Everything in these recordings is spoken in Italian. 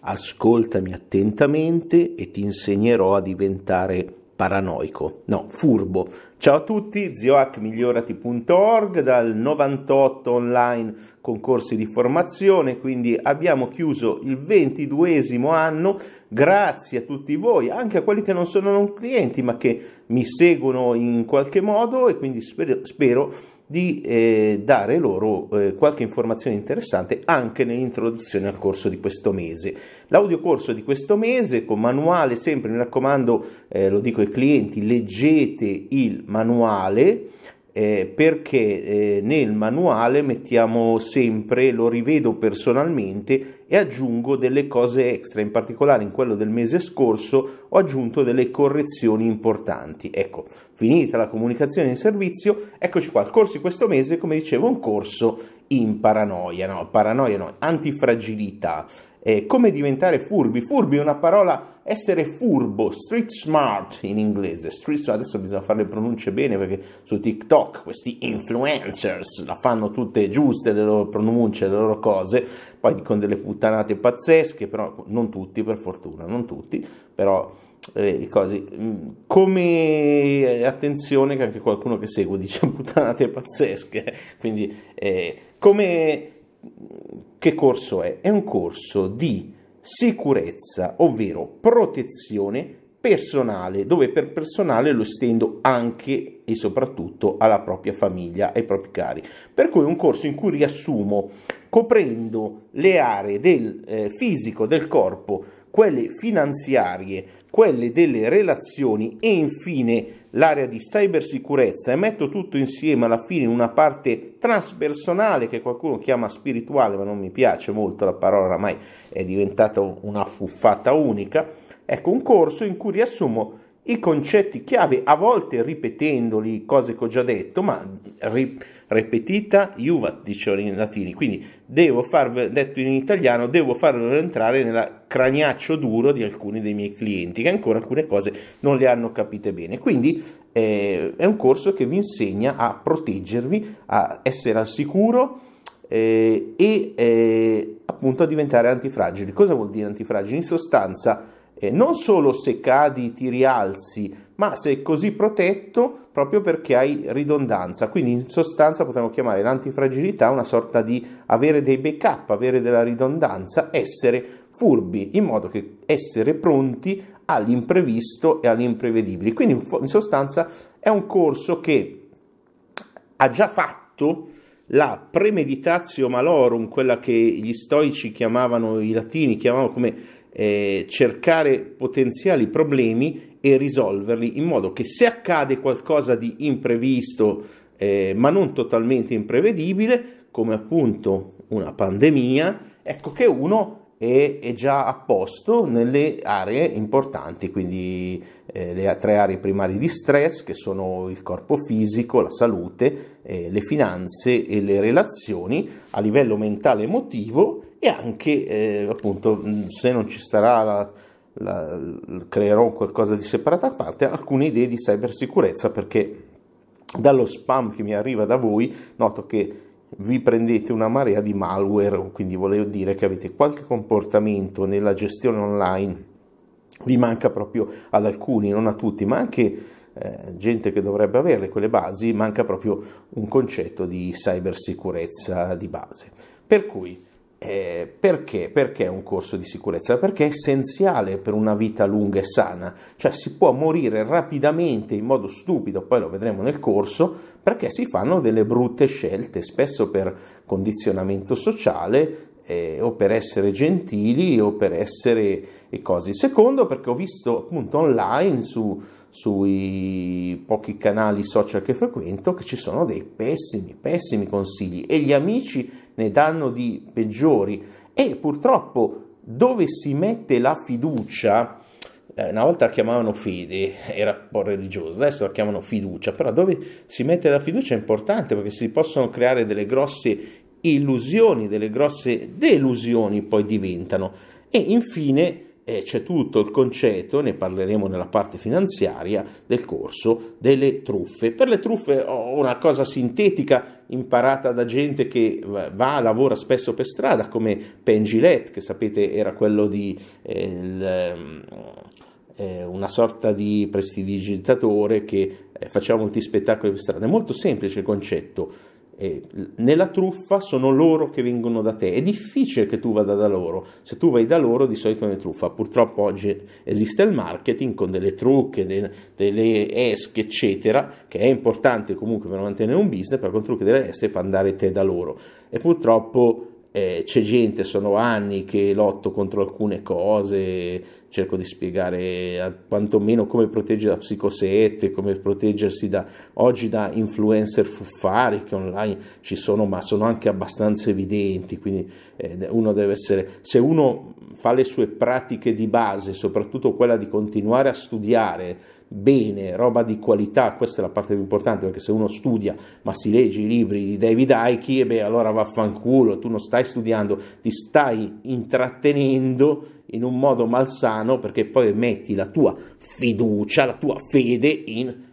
ascoltami attentamente e ti insegnerò a diventare paranoico, no, furbo. Ciao a tutti, zioacmigliorati.org dal 98 online con corsi di formazione, quindi abbiamo chiuso il ventiduesimo anno, grazie a tutti voi, anche a quelli che non sono non clienti ma che mi seguono in qualche modo e quindi spero, spero di eh, dare loro eh, qualche informazione interessante anche nell'introduzione al corso di questo mese. L'audio corso di questo mese con manuale sempre, mi raccomando, eh, lo dico ai clienti, leggete il manuale eh, perché eh, nel manuale mettiamo sempre, lo rivedo personalmente e aggiungo delle cose extra, in particolare in quello del mese scorso ho aggiunto delle correzioni importanti. Ecco, finita la comunicazione di servizio, eccoci qua, il corso di questo mese, come dicevo, è un corso in paranoia, no, paranoia no, antifragilità. Eh, come diventare furbi? Furbi è una parola, essere furbo, street smart in inglese. Street smart, adesso bisogna fare le pronunce bene perché su TikTok questi influencers la fanno tutte giuste le loro pronunce, le loro cose, poi dicono delle puttanate pazzesche, però non tutti per fortuna, non tutti, però eh, cose. Mm, come eh, attenzione che anche qualcuno che segue dice puttanate pazzesche, quindi eh, come, che corso è? È un corso di sicurezza, ovvero protezione personale, dove per personale lo estendo anche e soprattutto alla propria famiglia, ai propri cari. Per cui è un corso in cui riassumo, coprendo le aree del eh, fisico, del corpo, quelle finanziarie, quelle delle relazioni e infine l'area di cybersicurezza e metto tutto insieme alla fine in una parte transpersonale che qualcuno chiama spirituale, ma non mi piace molto la parola, oramai è diventata una fuffata unica. Ecco un corso in cui riassumo i concetti chiave, a volte ripetendoli, cose che ho già detto, ma ri- repetita iuvat, dicevano in latini, quindi devo far, detto in italiano, devo farlo entrare nel craniaccio duro di alcuni dei miei clienti che ancora alcune cose non le hanno capite bene. Quindi eh, è un corso che vi insegna a proteggervi, a essere al sicuro eh, e eh, appunto a diventare antifragili. Cosa vuol dire antifragili? In sostanza, eh, non solo se cadi ti rialzi, ma sei così protetto proprio perché hai ridondanza. Quindi in sostanza potremmo chiamare l'antifragilità una sorta di avere dei backup, avere della ridondanza, essere furbi, in modo che essere pronti all'imprevisto e all'imprevedibile. Quindi in sostanza è un corso che ha già fatto la premeditatio malorum, quella che gli stoici chiamavano, i latini chiamavano come eh, cercare potenziali problemi e risolverli in modo che se accade qualcosa di imprevisto, eh, ma non totalmente imprevedibile, come appunto una pandemia, ecco che uno è, è già a posto nelle aree importanti, quindi eh, le tre aree primarie di stress che sono il corpo fisico, la salute, eh, le finanze e le relazioni, a livello mentale e emotivo e anche eh, appunto se non ci starà la, la, creerò qualcosa di separato a parte alcune idee di cybersicurezza perché dallo spam che mi arriva da voi noto che vi prendete una marea di malware, quindi volevo dire che avete qualche comportamento nella gestione online, vi manca proprio ad alcuni, non a tutti, ma anche eh, gente che dovrebbe avere quelle basi, manca proprio un concetto di cybersicurezza di base. Per cui eh, perché? Perché un corso di sicurezza? Perché è essenziale per una vita lunga e sana, cioè si può morire rapidamente in modo stupido, poi lo vedremo nel corso, perché si fanno delle brutte scelte, spesso per condizionamento sociale, eh, o per essere gentili o per essere e cose. Secondo, perché ho visto appunto online su, sui pochi canali social che frequento che ci sono dei pessimi, pessimi consigli e gli amici ne danno di peggiori e purtroppo dove si mette la fiducia, eh, una volta la chiamavano fede, era un po' religiosa, adesso la chiamano fiducia, però dove si mette la fiducia è importante perché si possono creare delle grosse illusioni, delle grosse delusioni poi diventano. E infine eh, c'è tutto il concetto, ne parleremo nella parte finanziaria del corso, delle truffe. Per le truffe ho una cosa sintetica imparata da gente che va, lavora spesso per strada, come Pengilet, che sapete era quello di... Eh, il, ehm, eh, una sorta di prestidigitatore che eh, faceva molti spettacoli per strada. È molto semplice il concetto nella truffa sono loro che vengono da te, è difficile che tu vada da loro, se tu vai da loro di solito è una truffa, purtroppo oggi esiste il marketing con delle trucche, delle, delle esche eccetera, che è importante comunque per mantenere un business, perché con trucco delle esche fa andare te da loro e purtroppo eh, c'è gente, sono anni che lotto contro alcune cose, cerco di spiegare eh, quantomeno come proteggere da psicosette, come proteggersi da, oggi da influencer fuffari che online ci sono, ma sono anche abbastanza evidenti, quindi eh, uno deve essere, se uno fa le sue pratiche di base, soprattutto quella di continuare a studiare bene, roba di qualità, questa è la parte più importante perché se uno studia ma si legge i libri di David Icke, e beh allora vaffanculo, tu non stai studiando, ti stai intrattenendo in un modo malsano perché poi metti la tua fiducia, la tua fede in...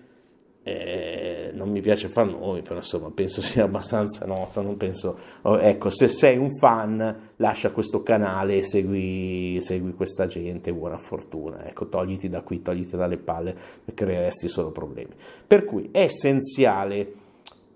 Eh, non mi piace far nomi, però insomma penso sia abbastanza noto, non penso... Oh, ecco, se sei un fan lascia questo canale, segui, segui questa gente, buona fortuna, ecco, togliti da qui, togliti dalle palle, creeresti solo problemi. Per cui è essenziale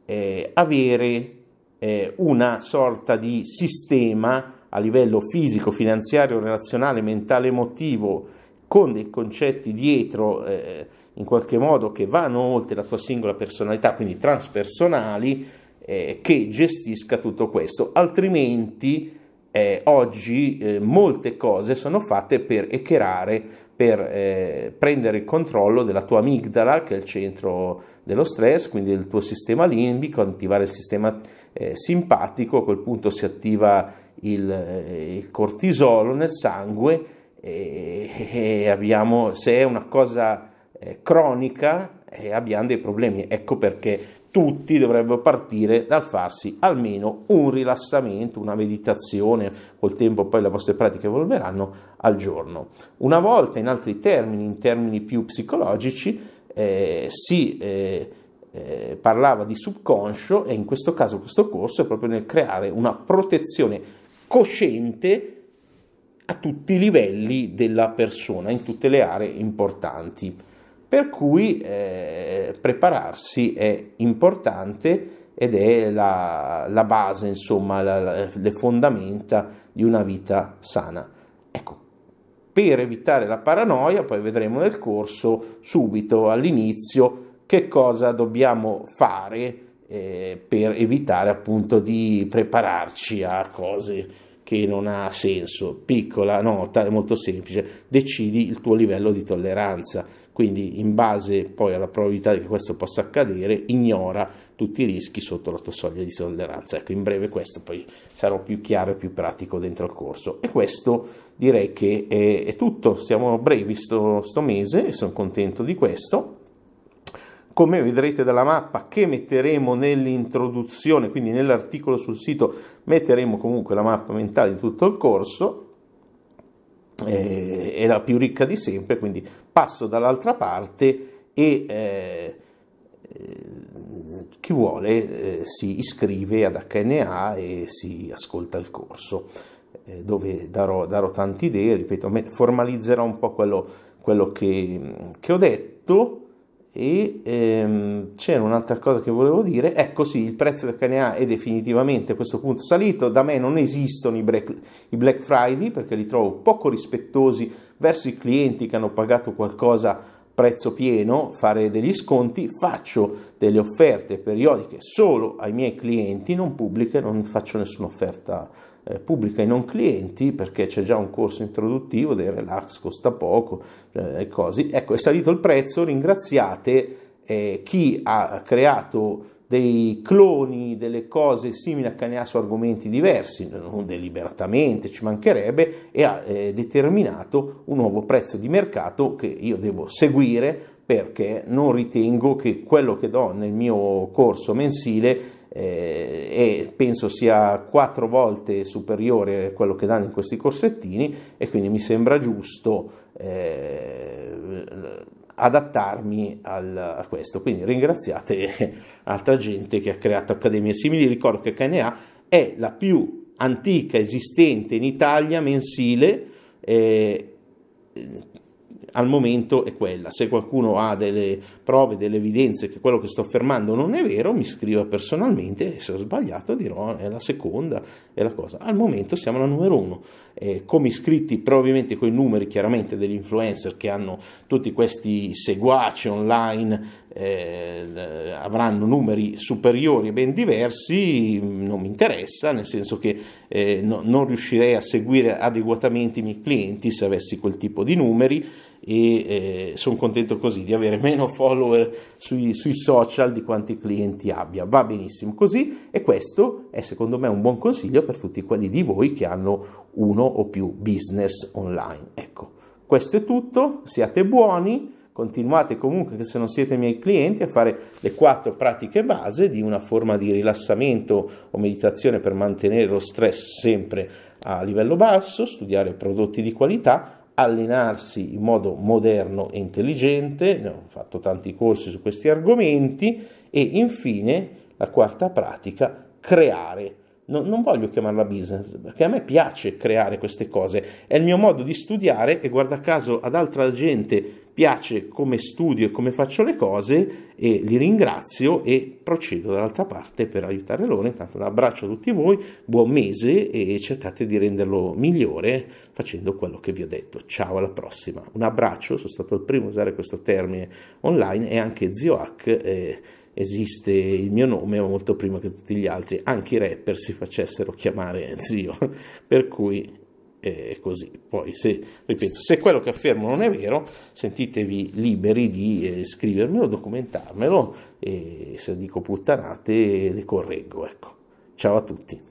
eh, avere eh, una sorta di sistema a livello fisico, finanziario, relazionale, mentale, emotivo, con dei concetti dietro eh, in qualche modo che vanno oltre la tua singola personalità, quindi transpersonali, eh, che gestisca tutto questo. Altrimenti eh, oggi eh, molte cose sono fatte per echerare, per eh, prendere il controllo della tua amigdala, che è il centro dello stress, quindi del tuo sistema limbico, attivare il sistema eh, simpatico, a quel punto si attiva il, eh, il cortisolo nel sangue e, e abbiamo, se è una cosa eh, cronica, eh, abbiamo dei problemi. Ecco perché tutti dovrebbero partire dal farsi almeno un rilassamento, una meditazione, col tempo poi le vostre pratiche evolveranno al giorno. Una volta, in altri termini, in termini più psicologici, eh, si eh, eh, parlava di subconscio e in questo caso questo corso è proprio nel creare una protezione cosciente a tutti i livelli della persona, in tutte le aree importanti. Per cui eh, prepararsi è importante ed è la, la base, insomma, la, le fondamenta di una vita sana. Ecco, per evitare la paranoia, poi vedremo nel corso subito all'inizio che cosa dobbiamo fare eh, per evitare appunto di prepararci a cose che non ha senso. Piccola nota, è molto semplice, decidi il tuo livello di tolleranza, quindi in base poi alla probabilità che questo possa accadere, ignora tutti i rischi sotto la tua soglia di tolleranza. Ecco, in breve questo poi sarò più chiaro e più pratico dentro il corso. E questo direi che è, è tutto, siamo brevi sto, sto mese e sono contento di questo come vedrete dalla mappa che metteremo nell'introduzione, quindi nell'articolo sul sito, metteremo comunque la mappa mentale di tutto il corso, eh, è la più ricca di sempre, quindi passo dall'altra parte e eh, chi vuole eh, si iscrive ad HNA e si ascolta il corso eh, dove darò, darò, tante idee, ripeto, formalizzerò un po' quello, quello che, che ho detto e ehm, c'era un'altra cosa che volevo dire, ecco sì, il prezzo del CNA è definitivamente a questo punto salito, da me non esistono i Black, i Black Friday perché li trovo poco rispettosi verso i clienti che hanno pagato qualcosa prezzo pieno, fare degli sconti, faccio delle offerte periodiche solo ai miei clienti, non pubbliche, non faccio nessuna offerta eh, pubblica i non clienti perché c'è già un corso introduttivo dei relax, costa poco, eh, così. Ecco, è salito il prezzo, ringraziate eh, chi ha creato dei cloni, delle cose simili a Canià su argomenti diversi, non deliberatamente, ci mancherebbe, e ha eh, determinato un nuovo prezzo di mercato che io devo seguire perché non ritengo che quello che do nel mio corso mensile eh, e penso sia quattro volte superiore a quello che danno in questi corsettini e quindi mi sembra giusto eh, adattarmi al, a questo. Quindi ringraziate altra gente che ha creato accademie simili. Ricordo che KNA è la più antica esistente in Italia mensile. Eh, al momento è quella. Se qualcuno ha delle prove, delle evidenze che quello che sto affermando non è vero, mi scriva personalmente e se ho sbagliato dirò è la seconda, è la cosa. Al momento siamo alla numero uno. Eh, come iscritti probabilmente con i numeri chiaramente degli influencer che hanno tutti questi seguaci online eh, avranno numeri superiori e ben diversi, mm, non mi interessa, nel senso che eh, no, non riuscirei a seguire adeguatamente i miei clienti se avessi quel tipo di numeri e eh, sono contento così di avere meno follower sui, sui, social di quanti clienti abbia. Va benissimo così e questo è secondo me un buon consiglio per tutti quelli di voi che hanno uno o più business online. Ecco, questo è tutto, siate buoni, continuate comunque se non siete miei clienti a fare le quattro pratiche base di una forma di rilassamento o meditazione per mantenere lo stress sempre a livello basso, studiare prodotti di qualità allenarsi in modo moderno e intelligente, ne ho fatto tanti corsi su questi argomenti e infine la quarta pratica, creare no, non voglio chiamarla business, perché a me piace creare queste cose, è il mio modo di studiare e guarda caso ad altra gente piace come studio e come faccio le cose e li ringrazio e procedo dall'altra parte per aiutare loro. Intanto un abbraccio a tutti voi, buon mese e cercate di renderlo migliore facendo quello che vi ho detto. Ciao alla prossima. Un abbraccio, sono stato il primo a usare questo termine online e anche Zioac. Eh, esiste il mio nome molto prima che tutti gli altri, anche i rapper si facessero chiamare zio, per cui è così. Poi, se, ripeto, se quello che affermo non è vero, sentitevi liberi di eh, scrivermelo, documentarmelo e se dico puttanate le correggo, ecco. Ciao a tutti.